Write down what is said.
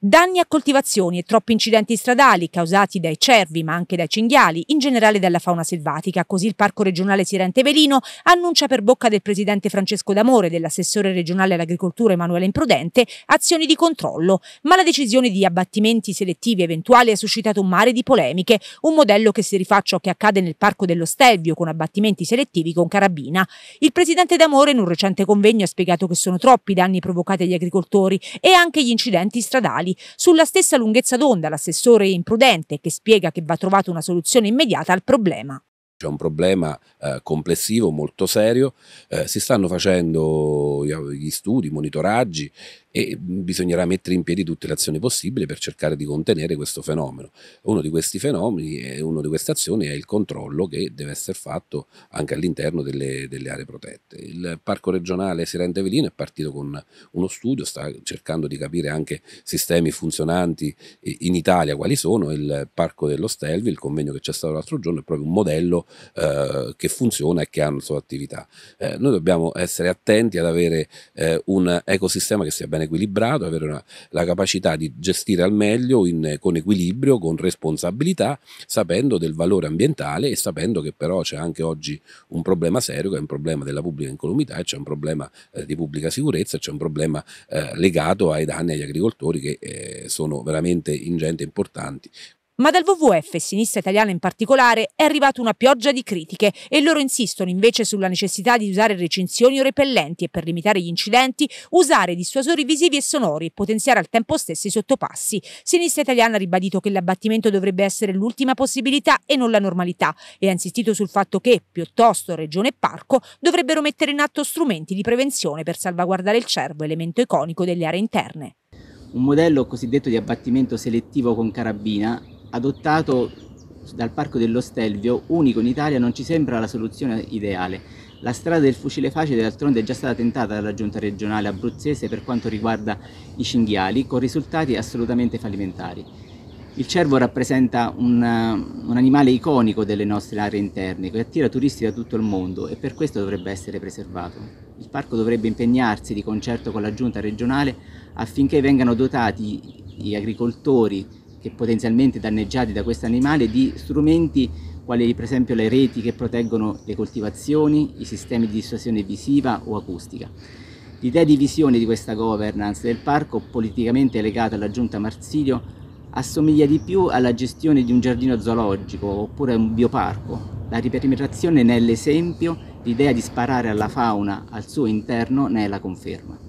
Danni a coltivazioni e troppi incidenti stradali causati dai cervi ma anche dai cinghiali, in generale dalla fauna selvatica, così il Parco regionale Sirente Velino annuncia per bocca del presidente Francesco D'Amore e dell'assessore regionale all'agricoltura Emanuele Imprudente azioni di controllo, ma la decisione di abbattimenti selettivi eventuali ha suscitato un mare di polemiche, un modello che si rifà a ciò che accade nel Parco dello Stelvio con abbattimenti selettivi con carabina. Il presidente D'Amore in un recente convegno ha spiegato che sono troppi i danni provocati agli agricoltori e anche gli incidenti stradali regionali. Sulla stessa lunghezza d'onda l'assessore imprudente che spiega che va trovata una soluzione immediata al problema. C'è un problema eh, complessivo molto serio, eh, si stanno facendo gli studi, i monitoraggi e mm, bisognerà mettere in piedi tutte le azioni possibili per cercare di contenere questo fenomeno. Uno di questi fenomeni, una di queste azioni è il controllo che deve essere fatto anche all'interno delle, delle, aree protette. Il Parco regionale Sirente Velino è partito con uno studio, sta cercando di capire anche sistemi funzionanti in Italia quali sono, il Parco dello Stelvi, il convegno che c'è stato l'altro giorno, è proprio un modello eh, che funziona e che hanno la sua attività. Eh, noi dobbiamo essere attenti ad avere eh, un ecosistema che sia ben equilibrato, avere una, la capacità di gestire al meglio in, con equilibrio, con responsabilità, sapendo del valore ambientale e sapendo che però c'è anche oggi un problema serio che è un problema della pubblica incolumità c'è un problema eh, di pubblica sicurezza c'è un problema eh, legato ai danni agli agricoltori che eh, sono veramente ingenti e importanti. Ma dal WWF e sinistra italiana in particolare è arrivata una pioggia di critiche e loro insistono invece sulla necessità di usare recinzioni o repellenti e per limitare gli incidenti usare dissuasori visivi e sonori e potenziare al tempo stesso i sottopassi. Sinistra italiana ha ribadito che l'abbattimento dovrebbe essere l'ultima possibilità e non la normalità e ha insistito sul fatto che, piuttosto, Regione e Parco dovrebbero mettere in atto strumenti di prevenzione per salvaguardare il cervo, elemento iconico delle aree interne. Un modello cosiddetto di abbattimento selettivo con carabina adottato dal Parco dello Stelvio, unico in Italia, non ci sembra la soluzione ideale. La strada del fucile facile d'altronde è già stata tentata dalla giunta regionale abruzzese per quanto riguarda i cinghiali, con risultati assolutamente fallimentari. Il cervo rappresenta un, un animale iconico delle nostre aree interne che attira turisti da tutto il mondo e per questo dovrebbe essere preservato. Il parco dovrebbe impegnarsi di concerto con la giunta regionale affinché vengano dotati gli agricoltori che potenzialmente danneggiati da questo animale di strumenti quali per esempio le reti che proteggono le coltivazioni, i sistemi di dissuasione visiva o acustica. L'idea di visione di questa governance del parco, politicamente legata alla giunta Marsilio, assomiglia di più alla gestione di un giardino zoologico oppure un bioparco. La riperimetrazione l'esempio, l'idea di sparare alla fauna al suo interno ne è la conferma.